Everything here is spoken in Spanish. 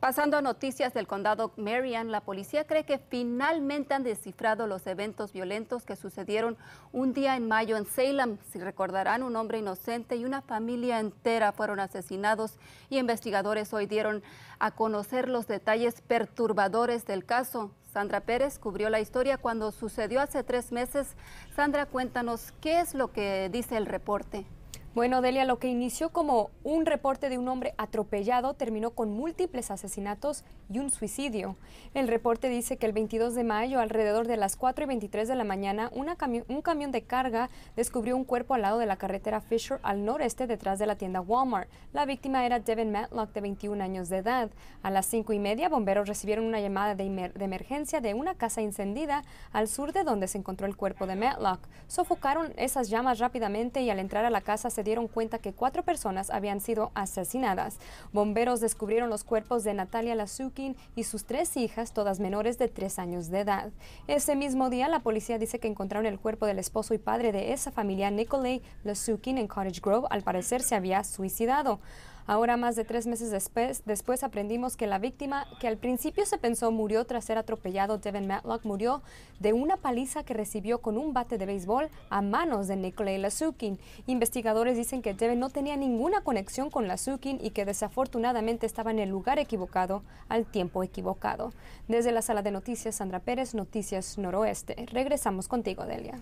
Pasando a noticias del condado Marion, la policía cree que finalmente han descifrado los eventos violentos que sucedieron un día en mayo en Salem. Si recordarán, un hombre inocente y una familia entera fueron asesinados y investigadores hoy dieron a conocer los detalles perturbadores del caso. Sandra Pérez cubrió la historia cuando sucedió hace tres meses. Sandra, cuéntanos qué es lo que dice el reporte. Bueno, Delia, lo que inició como un reporte de un hombre atropellado terminó con múltiples asesinatos y un suicidio. El reporte dice que el 22 de mayo, alrededor de las 4 y 23 de la mañana, un camión de carga descubrió un cuerpo al lado de la carretera Fisher al noreste detrás de la tienda Walmart. La víctima era Devin Matlock, de 21 años de edad. A las 5 y media, bomberos recibieron una llamada de, emergencia de una casa incendiada al sur de donde se encontró el cuerpo de Matlock. Sofocaron esas llamas rápidamente y al entrar a la casa se se dieron cuenta que cuatro personas habían sido asesinadas. Bomberos descubrieron los cuerpos de Natalia Lasukin y sus tres hijas, todas menores de tres años de edad. Ese mismo día, la policía dice que encontraron el cuerpo del esposo y padre de esa familia, Nicolay Lasukin, en Cottage Grove. Al parecer se había suicidado. Ahora, más de tres meses después, después aprendimos que la víctima, que al principio se pensó murió tras ser atropellado, Devin Matlock, murió de una paliza que recibió con un bate de béisbol a manos de Nikolai Lasukin. Investigadores dicen que Devin no tenía ninguna conexión con Lasukin y que desafortunadamente estaba en el lugar equivocado al tiempo equivocado. Desde la sala de noticias, Sandra Pérez, Noticias Noroeste. Regresamos contigo, Delia.